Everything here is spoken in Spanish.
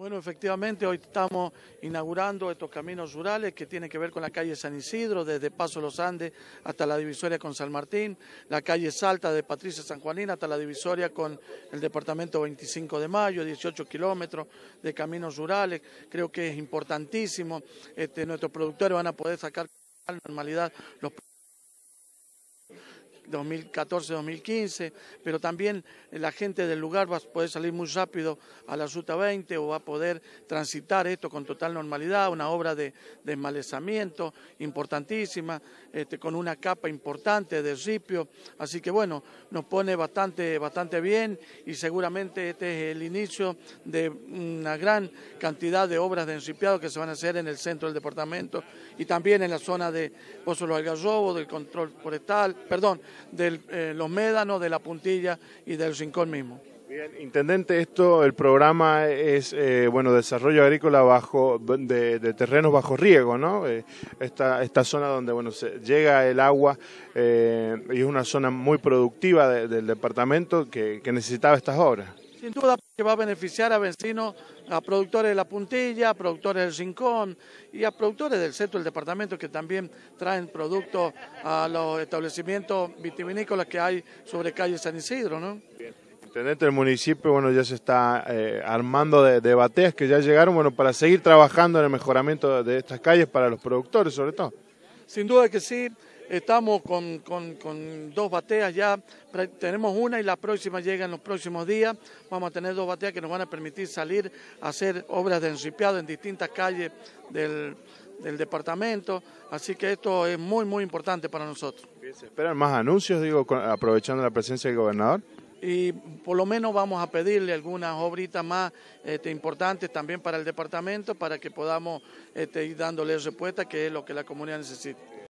Bueno, efectivamente, hoy estamos inaugurando estos caminos rurales que tienen que ver con la calle San Isidro, desde Paso Los Andes hasta la divisoria con San Martín, la calle Salta de Patricia San Juanina hasta la divisoria con el departamento 25 de Mayo, 18 kilómetros de caminos rurales. Creo que es importantísimo. Este, nuestros productores van a poder sacar normalidad los 2014-2015, pero también la gente del lugar va a poder salir muy rápido a la Ruta 20 o va a poder transitar esto con total normalidad, una obra de, desmalezamiento importantísima, este, con una capa importante de ripio, así que bueno, nos pone bastante, bastante bien y seguramente este es el inicio de una gran cantidad de obras de encipiado que se van a hacer en el centro del departamento y también en la zona de Pozo Los del control forestal, perdón, de eh, los médanos, de la puntilla y del rincón mismo. Bien, intendente, esto, el programa es, eh, bueno, desarrollo agrícola bajo, de, terrenos bajo riego, ¿no? Eh, esta, esta zona donde, bueno, se llega el agua y es una zona muy productiva del departamento que necesitaba estas obras sin duda que va a beneficiar a vecinos, a productores de La Puntilla, a productores del Rincón y a productores del centro del departamento que también traen productos a los establecimientos vitivinícolas que hay sobre calle San Isidro, ¿no? Intendente del municipio, bueno, ya se está eh, armando de, bateas que ya llegaron, para seguir trabajando en el mejoramiento de estas calles para los productores, sobre todo. Sin duda que sí, Estamos con, dos bateas ya, tenemos una y la próxima llega en los próximos días. Vamos a tener dos bateas que nos van a permitir salir a hacer obras de encipiado en distintas calles del, departamento. Así que esto es muy, muy importante para nosotros. ¿Se esperan más anuncios, digo, aprovechando la presencia del gobernador? y por lo menos vamos a pedirle algunas obritas más este, importantes también para el departamento para que podamos este, ir dándole respuesta que es lo que la comunidad necesita.